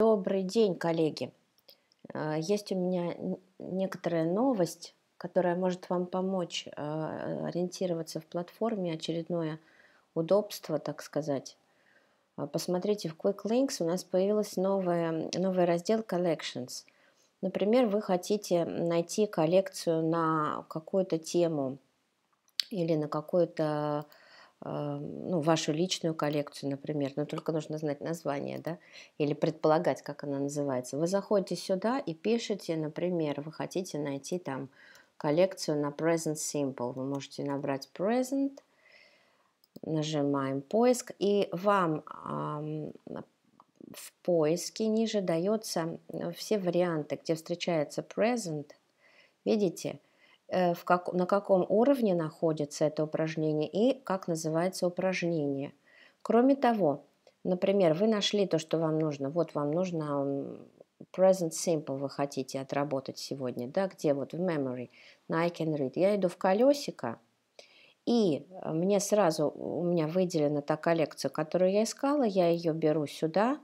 Добрый день, коллеги. Э, есть у меня некоторая новость, которая может вам помочь э, ориентироваться в платформе, очередное удобство, так сказать. Э, посмотрите, в Quick Links у нас появился новый, новый раздел Collections. Например, вы хотите найти коллекцию на какую-то тему или на какую-то а, ну, вашу личную коллекцию, например, но только нужно знать название, да, или предполагать, как она называется. Вы заходите сюда и пишете, например, вы хотите найти там коллекцию на Present Simple. Вы можете набрать Present, нажимаем поиск, и вам э, в поиске ниже дается э, все варианты, где встречается Present. Видите? Видите? Э, в как, на каком уровне находится это упражнение и как называется упражнение. Кроме того, например, вы нашли то, что вам нужно. Вот вам нужно present simple вы хотите отработать сегодня, да, где вот в memory, на I can read. Я иду в колесико, и э, мне сразу, у меня выделена та коллекция, которую я искала, я ее беру сюда,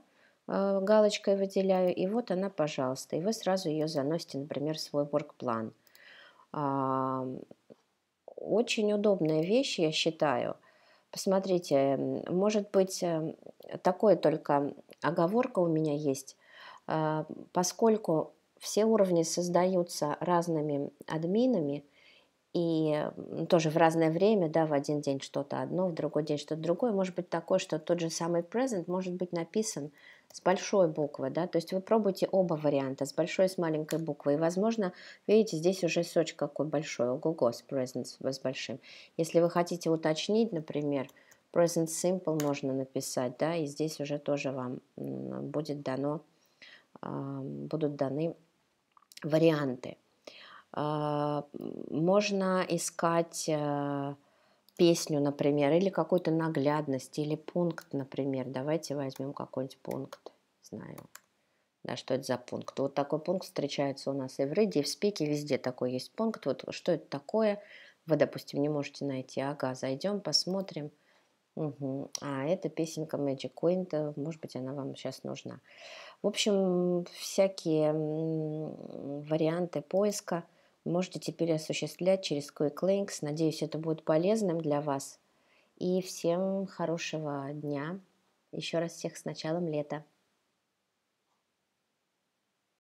э, галочкой выделяю, и вот она, пожалуйста. И вы сразу ее заносите, например, в свой work plan. А, очень удобная вещь, я считаю. Посмотрите, может быть, эм, такое только оговорка у меня есть, а, поскольку все уровни создаются разными админами, и тоже в разное время, да, в один день что-то одно, в другой день что-то другое, может быть такое, что тот же самый present может быть написан с большой буквы, да, то есть вы пробуйте оба варианта, с большой и с маленькой буквы, и, возможно, видите, здесь уже сочек какой большой, ого-го, с present с большим. Если вы хотите уточнить, например, present simple можно написать, да, и здесь уже тоже вам будет дано, а, будут даны варианты. А, можно искать а, песню, например, или какую-то наглядность, или пункт, например. Давайте возьмем какой-нибудь пункт. Знаю. Да, что это за пункт? Вот такой пункт встречается у нас и в Реде, и в Спике, везде такой есть пункт. Вот что это такое? Вы, допустим, не можете найти. Ага, зайдем, посмотрим. Угу. А это песенка Magic Queen, может быть, она вам сейчас нужна. В общем, всякие варианты поиска – можете теперь осуществлять через Quick Надеюсь, это будет полезным для вас. И всем хорошего дня. Еще раз всех с началом лета.